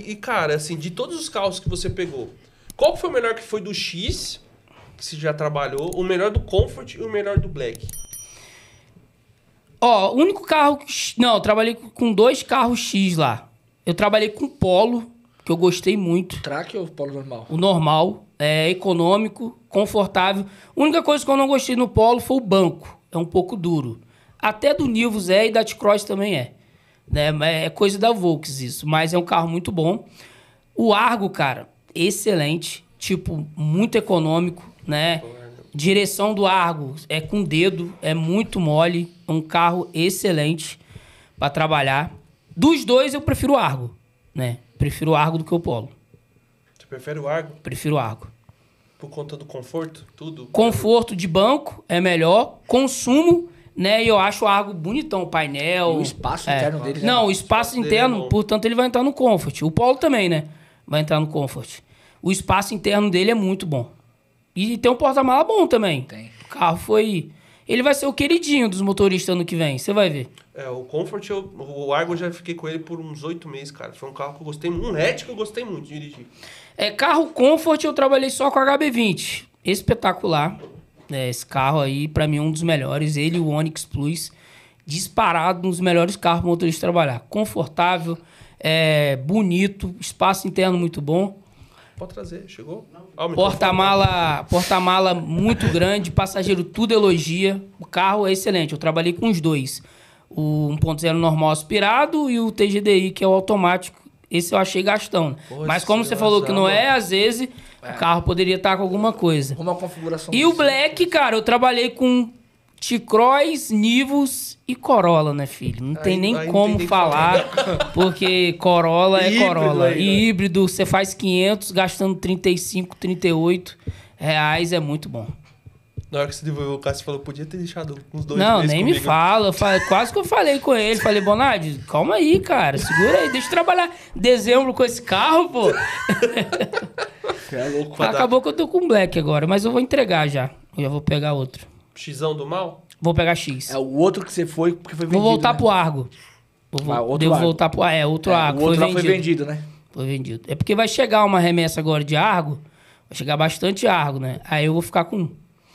E, cara, assim, de todos os carros que você pegou, qual foi o melhor que foi do X, que você já trabalhou, o melhor do Comfort e o melhor do Black? Ó, o único carro. Que... Não, eu trabalhei com dois carros X lá. Eu trabalhei com Polo, que eu gostei muito. Track ou Polo normal? O normal, é econômico, confortável. A única coisa que eu não gostei no Polo foi o banco. É um pouco duro. Até do Nivus é e da T-Cross também é. Né? É coisa da Volks isso, mas é um carro muito bom. O Argo, cara, excelente, tipo, muito econômico, né? Direção do Argo é com dedo, é muito mole, é um carro excelente para trabalhar. Dos dois, eu prefiro o Argo, né? Prefiro o Argo do que o Polo. Você prefere o Argo? Prefiro o Argo. Por conta do conforto, tudo? Conforto de banco é melhor, consumo né? E eu acho algo bonitão, o painel. E o espaço é. interno dele. Não, é o espaço é interno, é portanto, ele vai entrar no Comfort. O Paulo também, né? Vai entrar no Comfort. O espaço interno dele é muito bom. E tem um porta-mala bom também. Tem. O carro foi. Ele vai ser o queridinho dos motoristas ano que vem, você vai ver. É, o Comfort, eu, o Argo eu já fiquei com ele por uns oito meses, cara. Foi um carro que eu gostei muito, um hatch que eu gostei muito de dirigir. É, carro Comfort eu trabalhei só com a HB20. Espetacular. É, esse carro aí, para mim, é um dos melhores. Ele e o Onix Plus, disparado, um dos melhores carros para motorista trabalhar. Confortável, é, bonito, espaço interno muito bom. Pode trazer, chegou? porta-mala porta-mala muito grande, passageiro tudo elogia. O carro é excelente, eu trabalhei com os dois. O 1.0 normal aspirado e o TGDI, que é o automático, esse eu achei gastão. Poxa, Mas como você falou que não é, às vezes é. o carro poderia estar tá com alguma coisa. Uma configuração. E o Black, cara, eu trabalhei com T-Cross, Nivus e Corolla, né, filho? Não aí, tem nem como falar, porque Corolla é híbrido Corolla. Aí, e híbrido, você faz 500 gastando 35, 38 reais, é muito bom. Na hora que você divulgou, o Cássio falou, podia ter deixado uns dois Não, nem comigo. me fala. Falei, quase que eu falei com ele. Falei, Bonardi, calma aí, cara. Segura aí, deixa eu trabalhar dezembro com esse carro, pô. É louco, Acabou que eu tô com black agora, mas eu vou entregar já. Eu já vou pegar outro. Xão do mal? Vou pegar X. É o outro que você foi, porque foi vendido. Vou voltar né? pro Argo. Vou, ah, outro devo argo. voltar pro. Ah, é, outro é, Argo. O outro foi, vendido. foi vendido, né? Foi vendido. É porque vai chegar uma remessa agora de Argo. Vai chegar bastante Argo, né? Aí eu vou ficar com um.